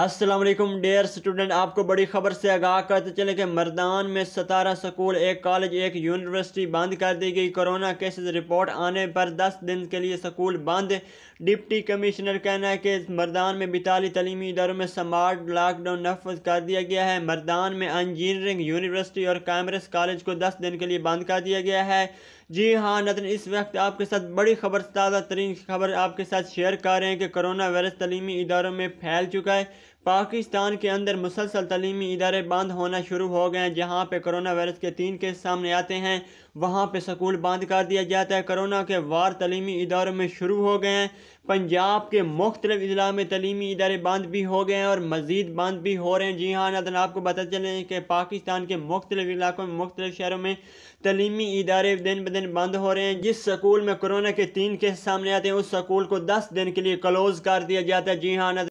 Aslam dear student आपको बड़ी खबर से आगाह करते चले कि मर्दान में सतारा स्कूल एक कॉलेज एक यूनिवर्सिटी बंद कर दी गई कोरोना केसेस रिपोर्ट आने पर 10 दिन के लिए स्कूल बंद डिप्टी कमिश्नर कहना है कि मर्दान में बिताली तलीमी इदारों में स्मार्ट लॉकडाउन नफज कर दिया गया है मर्दान में इंजीनियरिंग यूनिवर्सिटी और कैमरस कॉलेज को दस दिन के लिए बंद कर दिया गया है जी हाँ नतन इस वक्त आपके साथ बड़ी खबर ताज़ा तरीन खबर आपके साथ शेयर कर रहे हैं कि कोरोना वायरस तलीमी इदारों में फैल चुका है पाकिस्तान के अंदर मुसलसल तलीमी इदारे बंद होना शुरू हो गए हैं जहाँ पर करोना वायरस के तीन केस सामने आते हैं वहाँ पर स्कूल बंद कर दिया जाता है करोना के वार तलीमी इदारों में शुरू हो गए हैं पंजाब के मुख्तलिफ अजला में तलीमी इदारे बंद भी हो गए हैं और मज़ीद बंद भी हो रहे हैं जी हाँ नदन आपको पता चले कि पाकिस्तान के मुख्तलिफ इलाकों में मुख्तलिफ शहरों में तलीमी इदारे दिन ब दिन बंद हो रहे हैं जिस स्कूल में करोना के तीन केस सामने आते हैं उस स्कूल को दस दिन के लिए क्लोज़ कर दिया जाता है जी हाँ